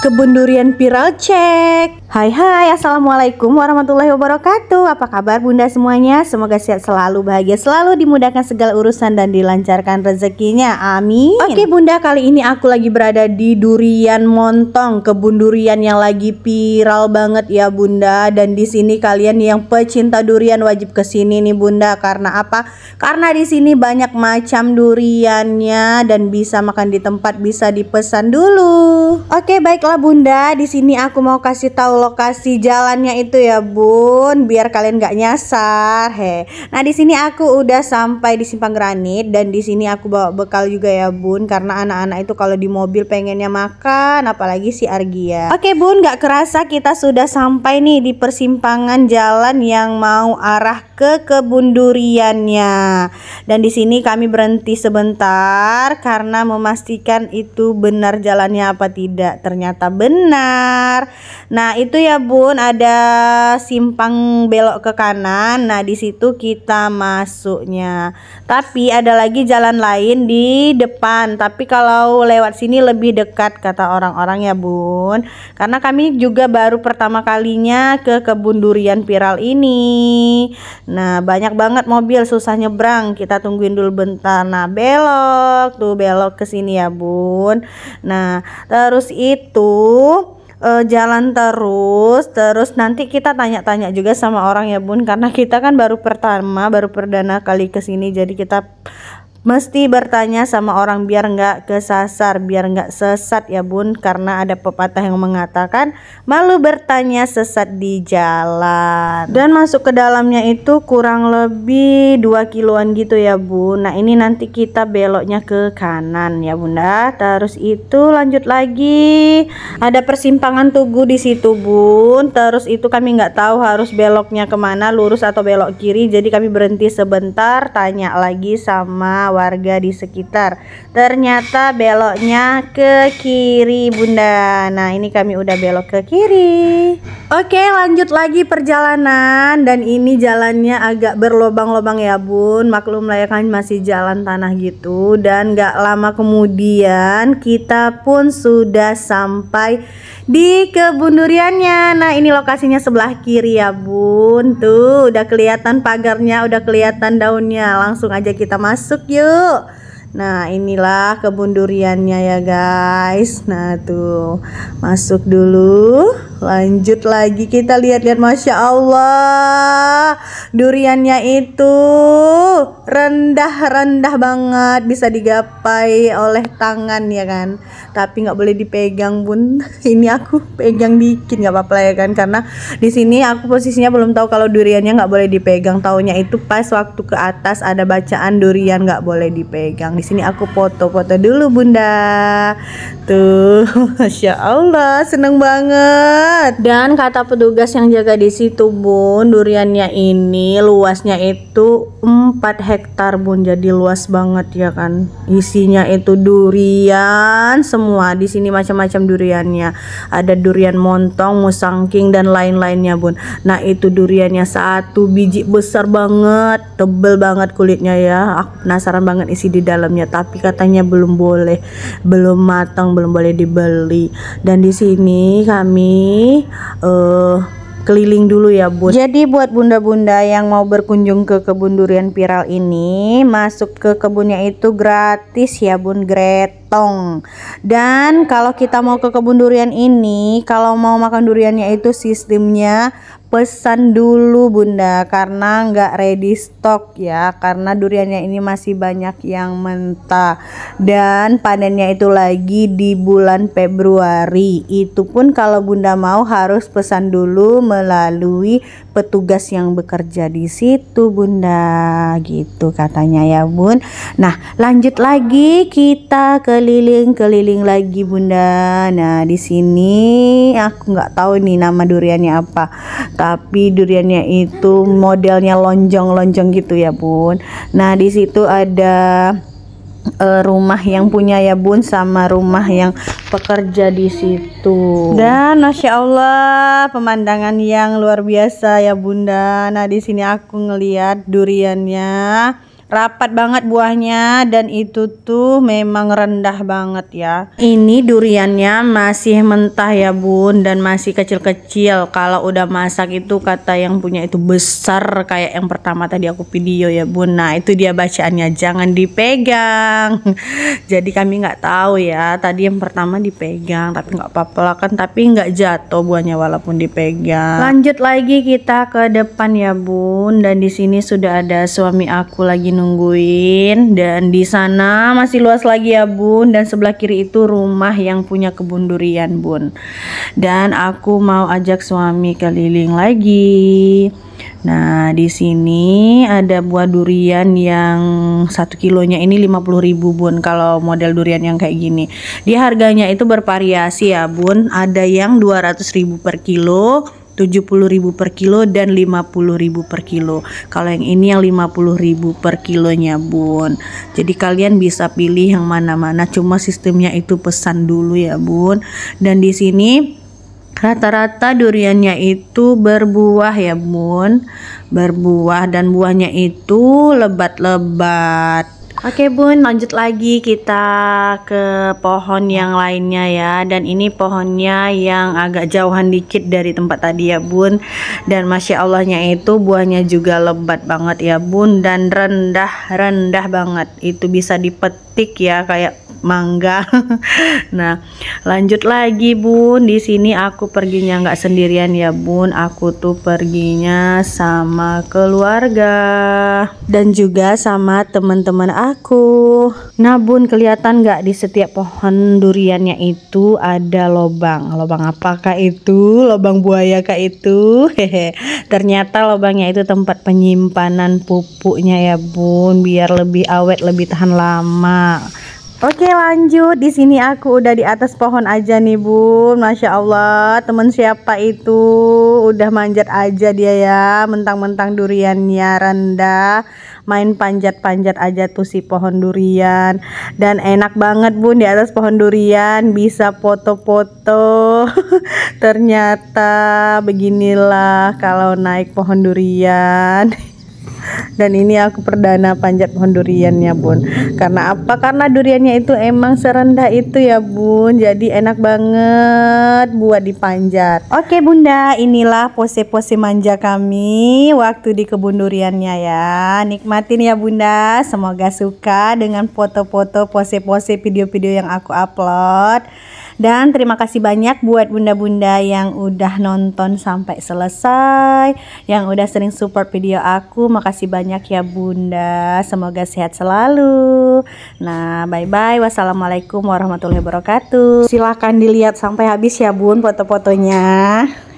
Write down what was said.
Kebun durian viral cek Hai hai assalamualaikum warahmatullahi wabarakatuh Apa kabar bunda semuanya Semoga sehat selalu bahagia selalu Dimudahkan segala urusan dan dilancarkan rezekinya Amin Oke bunda kali ini aku lagi berada di durian montong Kebun durian yang lagi viral banget ya bunda Dan di sini kalian yang pecinta durian wajib kesini nih bunda Karena apa? Karena di sini banyak macam duriannya Dan bisa makan di tempat bisa dipesan dulu Oke baiklah Baiklah Bunda, di sini aku mau kasih tahu lokasi jalannya itu ya Bun, biar kalian gak nyasar. He. Nah di sini aku udah sampai di Simpang Granit dan di sini aku bawa bekal juga ya Bun, karena anak-anak itu kalau di mobil pengennya makan, apalagi si Argia. Oke Bun, gak kerasa kita sudah sampai nih di persimpangan jalan yang mau arah ke kebun duriannya. Dan di sini kami berhenti sebentar karena memastikan itu benar jalannya apa tidak ternyata ternyata benar. Nah, itu ya Bun, ada simpang belok ke kanan. Nah, di situ kita masuknya. Tapi ada lagi jalan lain di depan, tapi kalau lewat sini lebih dekat kata orang-orang ya Bun. Karena kami juga baru pertama kalinya ke kebun durian viral ini. Nah, banyak banget mobil susah nyebrang. Kita tungguin dulu bentar. Nah, belok tuh belok ke sini ya Bun. Nah, terus itu uh, jalan terus terus nanti kita tanya-tanya juga sama orang ya Bun karena kita kan baru pertama baru perdana kali kesini, jadi kita Mesti bertanya sama orang biar nggak kesasar, biar nggak sesat ya bun. Karena ada pepatah yang mengatakan malu bertanya sesat di jalan. Dan masuk ke dalamnya itu kurang lebih 2 kiloan gitu ya bun. Nah ini nanti kita beloknya ke kanan ya bunda. Terus itu lanjut lagi. Ada persimpangan tugu di situ bun. Terus itu kami nggak tahu harus beloknya kemana, lurus atau belok kiri. Jadi kami berhenti sebentar, tanya lagi sama warga di sekitar. Ternyata beloknya ke kiri, Bunda. Nah, ini kami udah belok ke kiri. Oke, lanjut lagi perjalanan dan ini jalannya agak berlobang-lobang ya, Bun. Maklum ya, kan masih jalan tanah gitu dan gak lama kemudian kita pun sudah sampai di kebun duriannya. Nah, ini lokasinya sebelah kiri ya, Bun. Tuh, udah kelihatan pagarnya, udah kelihatan daunnya. Langsung aja kita masuk yuk. Nah, inilah kebun duriannya ya, guys. Nah, tuh. Masuk dulu. Lanjut lagi kita lihat-lihat Masya Allah Duriannya itu rendah-rendah banget Bisa digapai oleh tangan ya kan Tapi nggak boleh dipegang bun Ini aku pegang dikit nggak apa-apa ya kan Karena di sini aku posisinya belum tahu kalau duriannya nggak boleh dipegang Taunya itu pas waktu ke atas ada bacaan durian nggak boleh dipegang Di sini aku foto-foto dulu bunda Tuh Masya Allah seneng banget banget. Dan kata petugas yang jaga di situ, Bun, duriannya ini luasnya itu 4 hektar, Bun. Jadi luas banget ya kan. Isinya itu durian semua. Di sini macam-macam duriannya. Ada durian montong, musangking dan lain-lainnya, Bun. Nah, itu duriannya satu biji besar banget, tebel banget kulitnya ya. Aku penasaran banget isi di dalamnya, tapi katanya belum boleh, belum matang, belum boleh dibeli. Dan di sini kami uh, keliling dulu ya Bun. Jadi buat bunda-bunda yang mau berkunjung ke kebun durian viral ini, masuk ke kebunnya itu gratis ya Bun Gretong. Dan kalau kita mau ke kebun durian ini, kalau mau makan duriannya itu sistemnya pesan dulu bunda karena nggak ready stock ya karena duriannya ini masih banyak yang mentah dan panennya itu lagi di bulan Februari itu pun kalau bunda mau harus pesan dulu melalui petugas yang bekerja di situ bunda gitu katanya ya bun nah lanjut lagi kita keliling-keliling lagi bunda nah di sini aku nggak tahu nih nama duriannya apa tapi duriannya itu modelnya lonjong-lonjong gitu ya bun nah di situ ada uh, rumah yang punya ya bun sama rumah yang pekerja di situ dan masya allah pemandangan yang luar biasa ya bunda nah di sini aku ngeliat duriannya rapat banget buahnya dan itu tuh memang rendah banget ya ini duriannya masih mentah ya bun dan masih kecil-kecil kalau udah masak itu kata yang punya itu besar kayak yang pertama tadi aku video ya bun nah itu dia bacaannya jangan dipegang jadi kami nggak tahu ya tadi yang pertama dipegang tapi nggak apa-apa kan tapi nggak jatuh buahnya walaupun dipegang lanjut lagi kita ke depan ya bun dan di sini sudah ada suami aku lagi nungguin dan di sana masih luas lagi ya bun dan sebelah kiri itu rumah yang punya kebun durian bun dan aku mau ajak suami keliling lagi nah di sini ada buah durian yang satu kilonya ini ribu bun kalau model durian yang kayak gini di harganya itu bervariasi ya bun ada yang ribu per kilo 70.000 per kilo dan 50.000 per kilo. Kalau yang ini yang 50.000 per kilonya, Bun. Jadi kalian bisa pilih yang mana-mana, cuma sistemnya itu pesan dulu ya, Bun. Dan di sini rata-rata duriannya itu berbuah ya, Bun. Berbuah dan buahnya itu lebat-lebat. Oke bun, lanjut lagi kita ke pohon yang lainnya ya. Dan ini pohonnya yang agak jauhan dikit dari tempat tadi ya bun. Dan masya Allahnya itu buahnya juga lebat banget ya bun dan rendah rendah banget. Itu bisa dipetik ya kayak mangga. nah, lanjut lagi bun. Di sini aku perginya nggak sendirian ya bun. Aku tuh perginya sama keluarga dan juga sama teman-teman aku. Nah bun kelihatan nggak di setiap pohon duriannya itu ada lobang. Lobang apakah itu? Lobang buaya kak itu? Hehe. Ternyata lobangnya itu tempat penyimpanan pupuknya ya bun. Biar lebih awet, lebih tahan lama. Oke lanjut di sini aku udah di atas pohon aja nih bu, Masya Allah temen siapa itu udah manjat aja dia ya Mentang-mentang duriannya rendah Main panjat-panjat aja tuh si pohon durian Dan enak banget bun di atas pohon durian bisa foto-foto Ternyata beginilah kalau naik pohon durian dan ini aku perdana panjat pohon duriannya bun karena apa karena duriannya itu emang serendah itu ya bun jadi enak banget buat dipanjat oke bunda inilah pose-pose manja kami waktu di kebun duriannya ya nikmatin ya bunda semoga suka dengan foto-foto pose-pose video-video yang aku upload dan terima kasih banyak buat bunda-bunda yang udah nonton sampai selesai, yang udah sering support video aku. Makasih banyak ya bunda. Semoga sehat selalu. Nah, bye-bye. Wassalamualaikum warahmatullahi wabarakatuh. Silahkan dilihat sampai habis ya bun foto-fotonya.